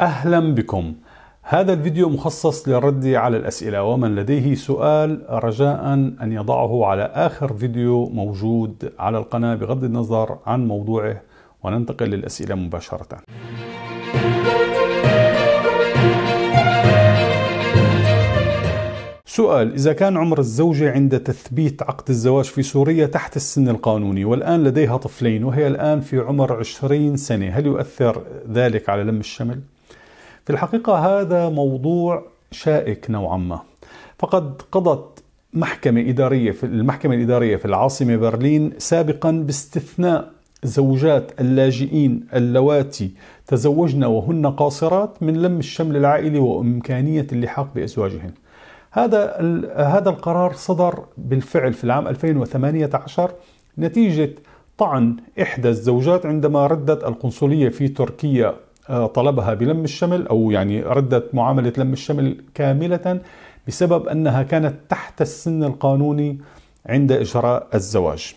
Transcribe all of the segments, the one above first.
أهلا بكم هذا الفيديو مخصص للرد على الأسئلة ومن لديه سؤال رجاء أن يضعه على آخر فيديو موجود على القناة بغض النظر عن موضوعه وننتقل للأسئلة مباشرة سؤال إذا كان عمر الزوجة عند تثبيت عقد الزواج في سوريا تحت السن القانوني والآن لديها طفلين وهي الآن في عمر 20 سنة هل يؤثر ذلك على لم الشمل؟ في الحقيقه هذا موضوع شائك نوعا ما فقد قضت محكمه اداريه في المحكمه الاداريه في العاصمه برلين سابقا باستثناء زوجات اللاجئين اللواتي تزوجن وهن قاصرات من لم الشمل العائلي وامكانيه اللحاق بازواجهن. هذا هذا القرار صدر بالفعل في العام 2018 نتيجه طعن احدى الزوجات عندما ردت القنصليه في تركيا آه، طلبها بلم الشمل أو يعني ردت معاملة لم الشمل كاملة بسبب أنها كانت تحت السن القانوني عند إجراء الزواج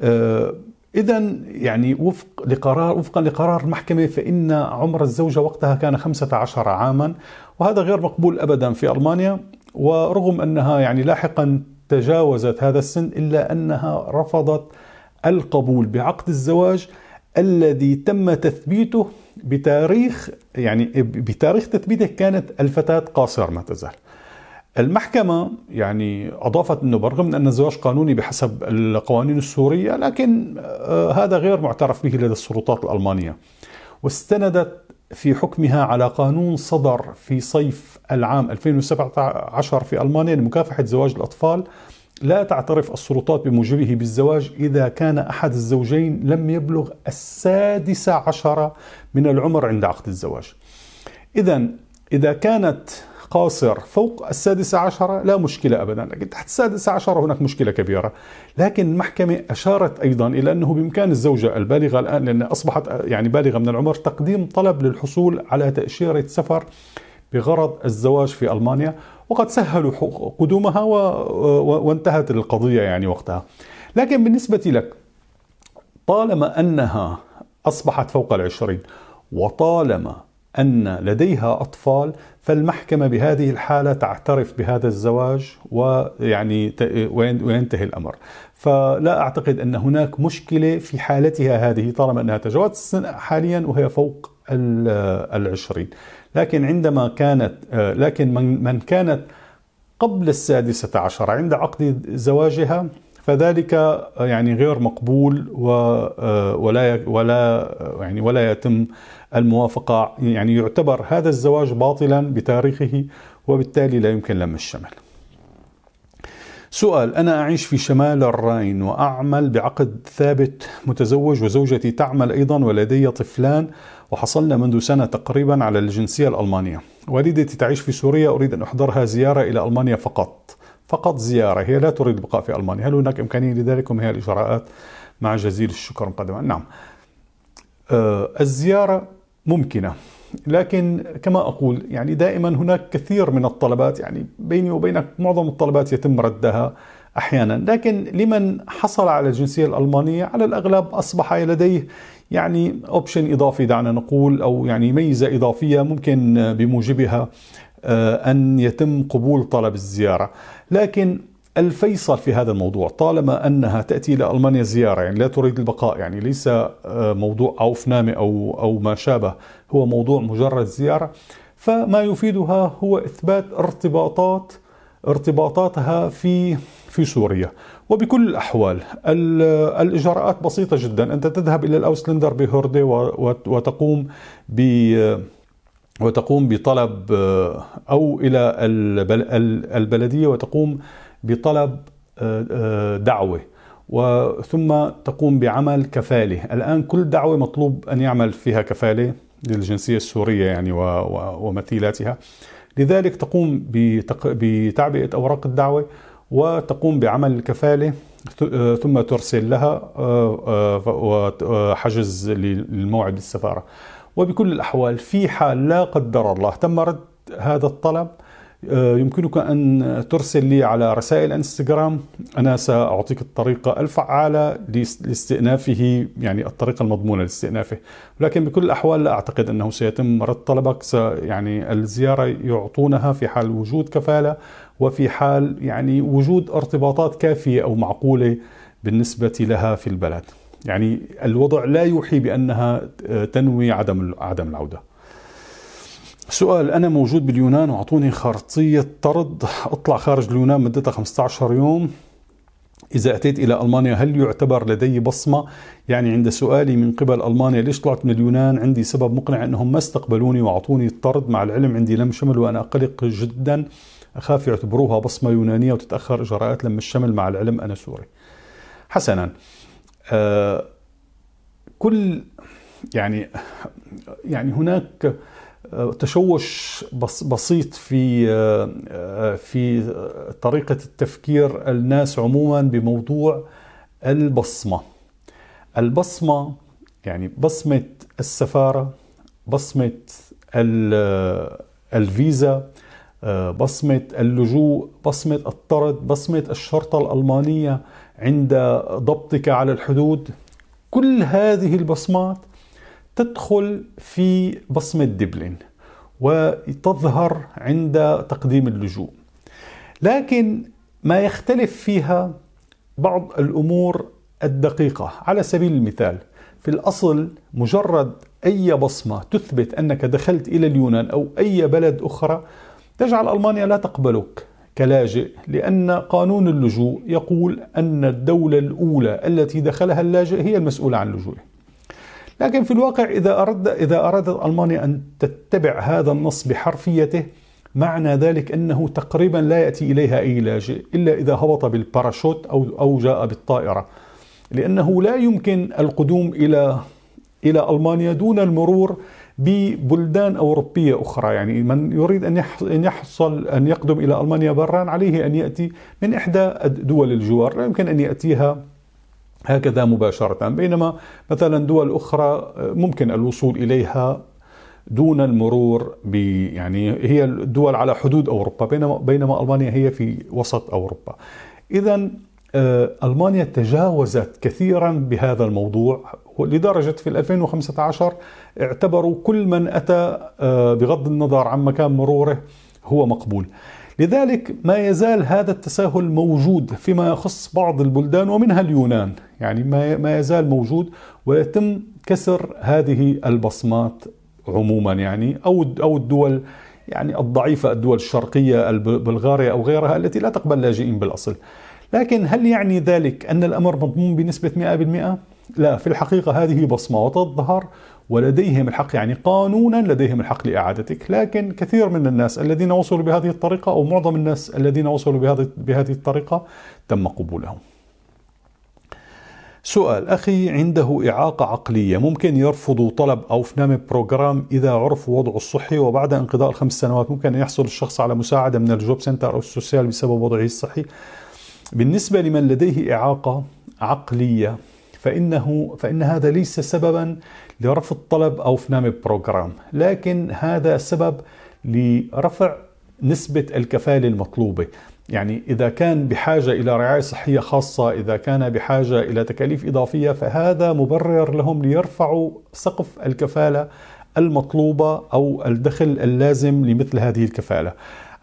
آه، إذا يعني وفق لقرار وفقا لقرار المحكمة فإن عمر الزوجة وقتها كان 15 عاما وهذا غير مقبول أبدا في ألمانيا ورغم أنها يعني لاحقا تجاوزت هذا السن إلا أنها رفضت القبول بعقد الزواج الذي تم تثبيته بتاريخ يعني بتاريخ تثبيته كانت الفتاة قاصرة ما تزال المحكمة يعني أضافت أنه برغم من أن الزواج قانوني بحسب القوانين السورية لكن آه، هذا غير معترف به لدى السلطات الألمانية واستندت في حكمها على قانون صدر في صيف العام 2017 في ألمانيا لمكافحة زواج الأطفال لا تعترف السلطات بموجبه بالزواج إذا كان أحد الزوجين لم يبلغ السادسة عشرة من العمر عند عقد الزواج إذا إذا كانت قاصر فوق السادسة عشرة لا مشكلة أبدا لكن تحت السادسة عشرة هناك مشكلة كبيرة لكن المحكمة أشارت أيضا إلى أنه بإمكان الزوجة البالغة الآن لأن أصبحت يعني بالغة من العمر تقديم طلب للحصول على تأشيرة سفر بغرض الزواج في ألمانيا وقد سهلوا قدومها وانتهت القضية يعني وقتها لكن بالنسبة لك طالما أنها أصبحت فوق العشرين وطالما أن لديها أطفال فالمحكمة بهذه الحالة تعترف بهذا الزواج ويعني وينتهي الأمر فلا أعتقد أن هناك مشكلة في حالتها هذه طالما أنها تجاوزت السن حاليا وهي فوق العشرين لكن عندما كانت آه، لكن من, كانت قبل السادسة عشرة عند عقد زواجها فذلك آه، يعني غير مقبول آه، ولا ولا يعني ولا يتم الموافقة يعني يعتبر هذا الزواج باطلا بتاريخه وبالتالي لا يمكن لم الشمل سؤال أنا أعيش في شمال الراين وأعمل بعقد ثابت متزوج وزوجتي تعمل أيضا ولدي طفلان وحصلنا منذ سنة تقريبا على الجنسية الألمانية والدتي تعيش في سوريا أريد أن أحضرها زيارة إلى ألمانيا فقط فقط زيارة هي لا تريد البقاء في ألمانيا هل هناك إمكانية لذلك وما هي الإجراءات مع جزيل الشكر مقدما نعم آه الزيارة ممكنة لكن كما أقول يعني دائما هناك كثير من الطلبات يعني بيني وبينك معظم الطلبات يتم ردها أحيانا لكن لمن حصل على الجنسية الألمانية على الأغلب أصبح لديه يعني اوبشن اضافي دعنا نقول او يعني ميزه اضافيه ممكن بموجبها آه، ان يتم قبول طلب الزياره لكن الفيصل في هذا الموضوع طالما انها تاتي الى المانيا زياره يعني لا تريد البقاء يعني ليس آه، موضوع اوفنامه او او ما شابه هو موضوع مجرد زياره فما يفيدها هو اثبات ارتباطات ارتباطاتها في في سوريا وبكل الأحوال الإجراءات بسيطة جدا أنت تذهب إلى الأوسلندر بهردي وتقوم ب وتقوم بطلب آه، أو إلى البلدية وتقوم بطلب آه، آه، دعوه وثم تقوم بعمل كفاله، الان كل دعوه مطلوب ان يعمل فيها كفاله للجنسيه السوريه يعني ومثيلاتها. لذلك تقوم بتعبئه اوراق الدعوه وتقوم بعمل الكفاله آه، ثم ترسل لها وحجز للموعد للسفارة وبكل الاحوال في حال لا قدر الله تم رد هذا الطلب آه، يمكنك أن ترسل لي على رسائل انستغرام أنا سأعطيك الطريقة الفعالة لاستئنافه يعني الطريقة المضمونة لاستئنافه ولكن بكل الأحوال لا أعتقد أنه سيتم رد طلبك يعني الزيارة يعطونها في حال وجود كفالة وفي حال يعني وجود ارتباطات كافية أو معقولة بالنسبة لها في البلد يعني الوضع لا يوحي بأنها آه، تنوي عدم عدم العودة سؤال أنا موجود باليونان وأعطوني خرطية طرد أطلع خارج اليونان مدتها 15 يوم إذا أتيت إلى ألمانيا هل يعتبر لدي بصمة؟ يعني عند سؤالي من قبل ألمانيا ليش طلعت من اليونان؟ عندي سبب مقنع أنهم ما استقبلوني وأعطوني الطرد مع العلم عندي لم شمل وأنا قلق جدا أخاف يعتبروها بصمة يونانية وتتأخر إجراءات لم الشمل مع العلم أنا سوري حسنا آه كل يعني يعني هناك تشوش بسيط في في طريقة التفكير الناس عموما بموضوع البصمة البصمة يعني بصمة السفارة بصمة الفيزا بصمة اللجوء بصمة الطرد بصمة الشرطة الألمانية عند ضبطك على الحدود كل هذه البصمات تدخل في بصمة دبلن وتظهر عند تقديم اللجوء لكن ما يختلف فيها بعض الأمور الدقيقة على سبيل المثال في الأصل مجرد أي بصمة تثبت أنك دخلت إلى اليونان أو أي بلد أخرى تجعل ألمانيا لا تقبلك كلاجئ لأن قانون اللجوء يقول أن الدولة الأولى التي دخلها اللاجئ هي المسؤولة عن لجوئه لكن في الواقع إذا أرد إذا أرادت ألمانيا أن تتبع هذا النص بحرفيته معنى ذلك أنه تقريبا لا يأتي إليها أي لاجئ إلا إذا هبط بالباراشوت أو أو جاء بالطائرة لأنه لا يمكن القدوم إلى إلى ألمانيا دون المرور ببلدان أوروبية أخرى يعني من يريد أن يحصل أن يقدم إلى ألمانيا برا عليه أن يأتي من إحدى دول الجوار لا يمكن أن يأتيها هكذا مباشرة بينما مثلا دول أخرى آه، ممكن الوصول إليها دون المرور ب يعني هي الدول على حدود أوروبا بينما, بينما ألمانيا هي في وسط أوروبا إذا آه، ألمانيا تجاوزت كثيرا بهذا الموضوع لدرجة في 2015 اعتبروا كل من أتى آه، بغض النظر عن مكان مروره هو مقبول لذلك ما يزال هذا التساهل موجود فيما يخص بعض البلدان ومنها اليونان يعني ما يزال موجود ويتم كسر هذه البصمات عموما يعني أو أو الدول يعني الضعيفة الدول الشرقية بلغاريا أو غيرها التي لا تقبل لاجئين بالأصل لكن هل يعني ذلك أن الأمر مضمون بنسبة 100%؟ لا في الحقيقة هذه بصمة وتظهر ولديهم الحق يعني قانونا لديهم الحق لإعادتك لكن كثير من الناس الذين وصلوا بهذه الطريقة أو معظم الناس الذين وصلوا بهذه, بهذه الطريقة تم قبولهم سؤال أخي عنده إعاقة عقلية ممكن يرفض طلب أو فنام بروجرام إذا عرف وضعه الصحي وبعد انقضاء الخمس سنوات ممكن أن يحصل الشخص على مساعدة من الجوب سنتر أو السوسيال بسبب وضعه الصحي بالنسبة لمن لديه إعاقة عقلية فإنه فإن هذا ليس سببا لرفض طلب أو فنام بروجرام لكن هذا سبب لرفع نسبة الكفالة المطلوبة يعني إذا كان بحاجة إلى رعاية صحية خاصة إذا كان بحاجة إلى تكاليف إضافية فهذا مبرر لهم ليرفعوا سقف الكفالة المطلوبة أو الدخل اللازم لمثل هذه الكفالة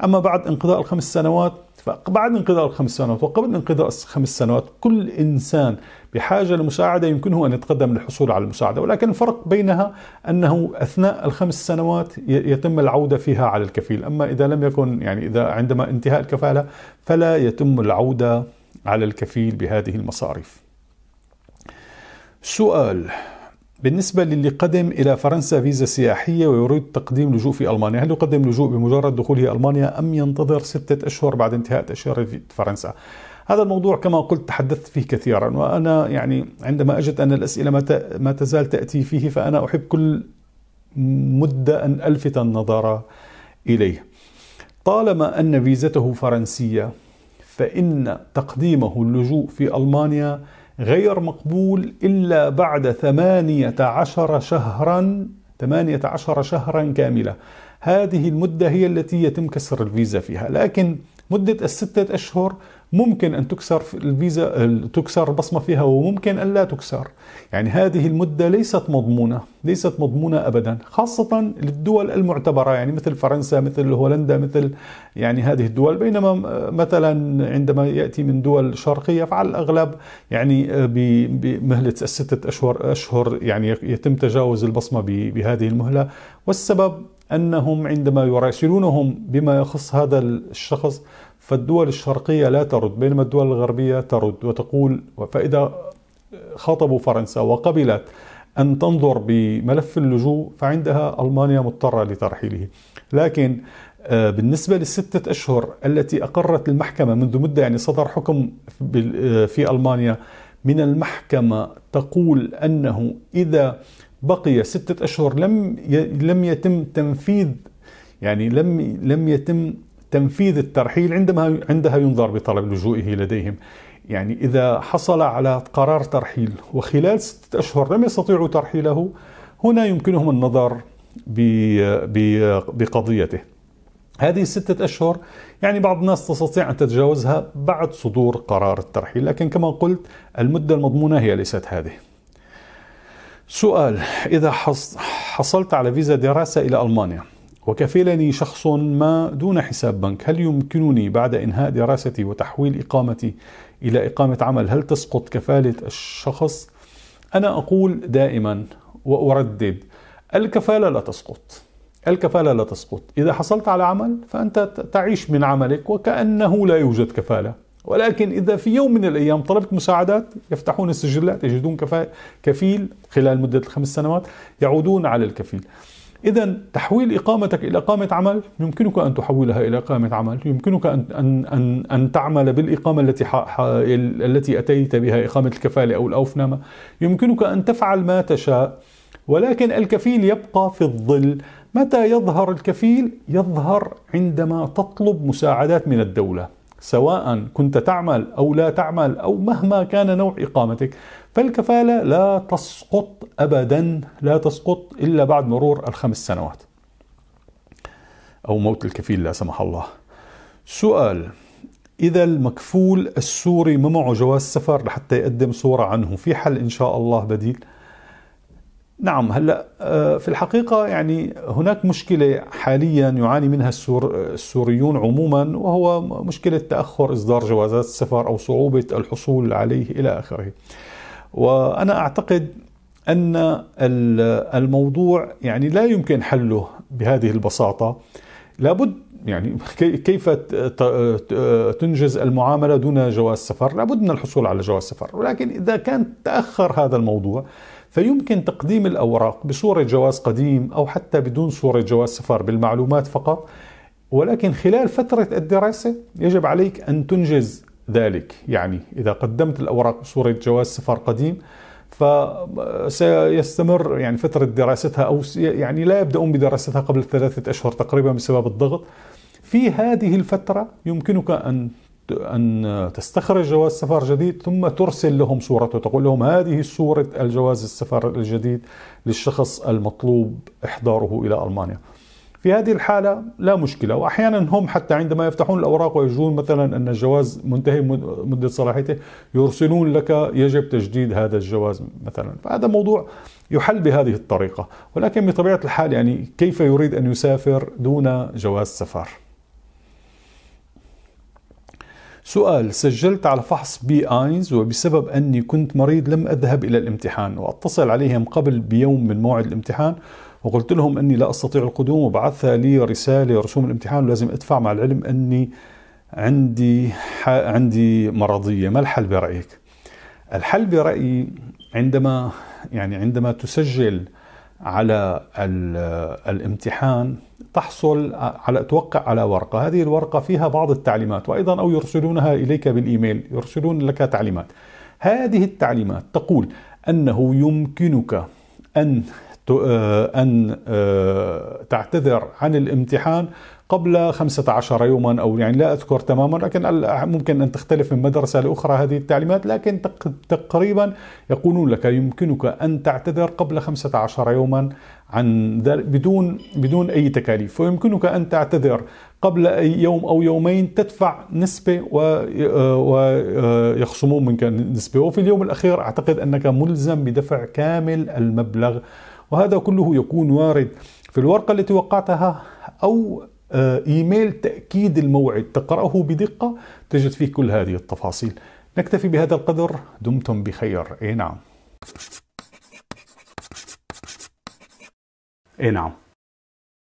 أما بعد انقضاء الخمس سنوات فبعد انقضاء الخمس سنوات وقبل انقضاء الخمس سنوات كل إنسان بحاجة لمساعدة يمكنه أن يتقدم للحصول على المساعدة ولكن الفرق بينها أنه أثناء الخمس سنوات يتم العودة فيها على الكفيل أما إذا لم يكن يعني إذا عندما انتهاء الكفالة فلا يتم العودة على الكفيل بهذه المصاريف سؤال بالنسبة للي قدم إلى فرنسا فيزا سياحية ويريد تقديم لجوء في ألمانيا هل يقدم لجوء بمجرد دخوله ألمانيا أم ينتظر ستة أشهر بعد انتهاء تأشيرة في فرنسا هذا الموضوع كما قلت تحدثت فيه كثيرا وأنا يعني عندما أجد أن الأسئلة ما تزال تأتي فيه فأنا أحب كل مدة أن ألفت النظر إليه طالما أن فيزته فرنسية فإن تقديمه اللجوء في ألمانيا غير مقبول إلا بعد ثمانية عشر شهرا ثمانية عشر شهرا كاملة هذه المدة هي التي يتم كسر الفيزا فيها لكن مدة الستة أشهر ممكن أن تكسر الفيزا تكسر البصمة فيها وممكن أن لا تكسر يعني هذه المدة ليست مضمونة ليست مضمونة أبدا خاصة للدول المعتبرة يعني مثل فرنسا مثل هولندا مثل يعني هذه الدول بينما مثلا عندما يأتي من دول شرقية فعلى الأغلب يعني بمهلة الستة أشهر أشهر يعني يتم تجاوز البصمة بهذه المهلة والسبب أنهم عندما يراسلونهم بما يخص هذا الشخص فالدول الشرقية لا ترد بينما الدول الغربية ترد وتقول فإذا خاطبوا فرنسا وقبلت أن تنظر بملف اللجوء فعندها ألمانيا مضطرة لترحيله لكن آه، بالنسبة للستة أشهر التي أقرت المحكمة منذ مدة يعني صدر حكم آه، في ألمانيا من المحكمة تقول أنه إذا بقي ستة أشهر لم لم يتم تنفيذ يعني لم لم يتم تنفيذ الترحيل عندما عندها ينظر بطلب لجوئه لديهم يعني إذا حصل على قرار ترحيل وخلال ستة أشهر لم يستطيعوا ترحيله هنا يمكنهم النظر بقضيته هذه الستة أشهر يعني بعض الناس تستطيع أن تتجاوزها بعد صدور قرار الترحيل لكن كما قلت المدة المضمونة هي ليست هذه سؤال إذا حصلت على فيزا دراسة إلى ألمانيا وكفلني شخص ما دون حساب بنك هل يمكنني بعد إنهاء دراستي وتحويل إقامتي إلى إقامة عمل هل تسقط كفالة الشخص؟ أنا أقول دائما وأردد الكفالة لا تسقط الكفالة لا تسقط إذا حصلت على عمل فأنت تعيش من عملك وكأنه لا يوجد كفالة ولكن إذا في يوم من الأيام طلبت مساعدات يفتحون السجلات يجدون كفيل خلال مدة الخمس سنوات يعودون على الكفيل إذا تحويل إقامتك إلى إقامة عمل يمكنك أن تحولها إلى إقامة عمل، يمكنك أن أن أن, أن تعمل بالإقامة التي ح... ح... التي أتيت بها إقامة الكفالة أو الأوفنامة، يمكنك أن تفعل ما تشاء ولكن الكفيل يبقى في الظل، متى يظهر الكفيل؟ يظهر عندما تطلب مساعدات من الدولة. سواء كنت تعمل أو لا تعمل أو مهما كان نوع إقامتك فالكفالة لا تسقط أبدا لا تسقط إلا بعد مرور الخمس سنوات أو موت الكفيل لا سمح الله سؤال إذا المكفول السوري ما معه جواز سفر لحتى يقدم صورة عنه في حل إن شاء الله بديل؟ نعم هلا آه، في الحقيقه يعني هناك مشكله حاليا يعاني منها السور السوريون عموما وهو مشكله تاخر اصدار جوازات السفر او صعوبه الحصول عليه الى اخره. وانا اعتقد ان الموضوع يعني لا يمكن حله بهذه البساطه. لابد يعني كيف تنجز المعامله دون جواز سفر؟ لابد من الحصول على جواز سفر، ولكن اذا كان تاخر هذا الموضوع فيمكن تقديم الأوراق بصورة جواز قديم أو حتى بدون صورة جواز سفر بالمعلومات فقط ولكن خلال فترة الدراسة يجب عليك أن تنجز ذلك يعني إذا قدمت الأوراق بصورة جواز سفر قديم فسيستمر يعني فترة دراستها أو يعني لا يبدأون بدراستها قبل ثلاثة أشهر تقريبا بسبب الضغط في هذه الفترة يمكنك أن أن تستخرج جواز سفر جديد ثم ترسل لهم صورته تقول لهم هذه صورة الجواز السفر الجديد للشخص المطلوب إحضاره إلى ألمانيا في هذه الحالة لا مشكلة وأحيانا هم حتى عندما يفتحون الأوراق ويجدون مثلا أن الجواز منتهي مدة صلاحيته يرسلون لك يجب تجديد هذا الجواز مثلا فهذا موضوع يحل بهذه الطريقة ولكن بطبيعة الحال يعني كيف يريد أن يسافر دون جواز سفر سؤال سجلت على فحص بي اينز وبسبب اني كنت مريض لم اذهب الى الامتحان واتصل عليهم قبل بيوم من موعد الامتحان وقلت لهم اني لا استطيع القدوم وبعثها لي رساله رسوم الامتحان ولازم ادفع مع العلم اني عندي عندي مرضيه ما الحل برايك؟ الحل برايي عندما يعني عندما تسجل على الامتحان تحصل على توقع على ورقه، هذه الورقه فيها بعض التعليمات وايضا او يرسلونها اليك بالايميل، يرسلون لك تعليمات. هذه التعليمات تقول انه يمكنك ان آه، ان آه، تعتذر عن الامتحان قبل 15 يوما او يعني لا اذكر تماما لكن ممكن ان تختلف من مدرسه لاخرى هذه التعليمات لكن تقريبا يقولون لك يمكنك ان تعتذر قبل 15 يوما عن بدون بدون اي تكاليف ويمكنك ان تعتذر قبل يوم او يومين تدفع نسبه ويخصمون منك نسبه وفي اليوم الاخير اعتقد انك ملزم بدفع كامل المبلغ وهذا كله يكون وارد في الورقة التي وقعتها أو آه، ايميل تاكيد الموعد تقراه بدقه تجد فيه كل هذه التفاصيل نكتفي بهذا القدر دمتم بخير اي نعم اي نعم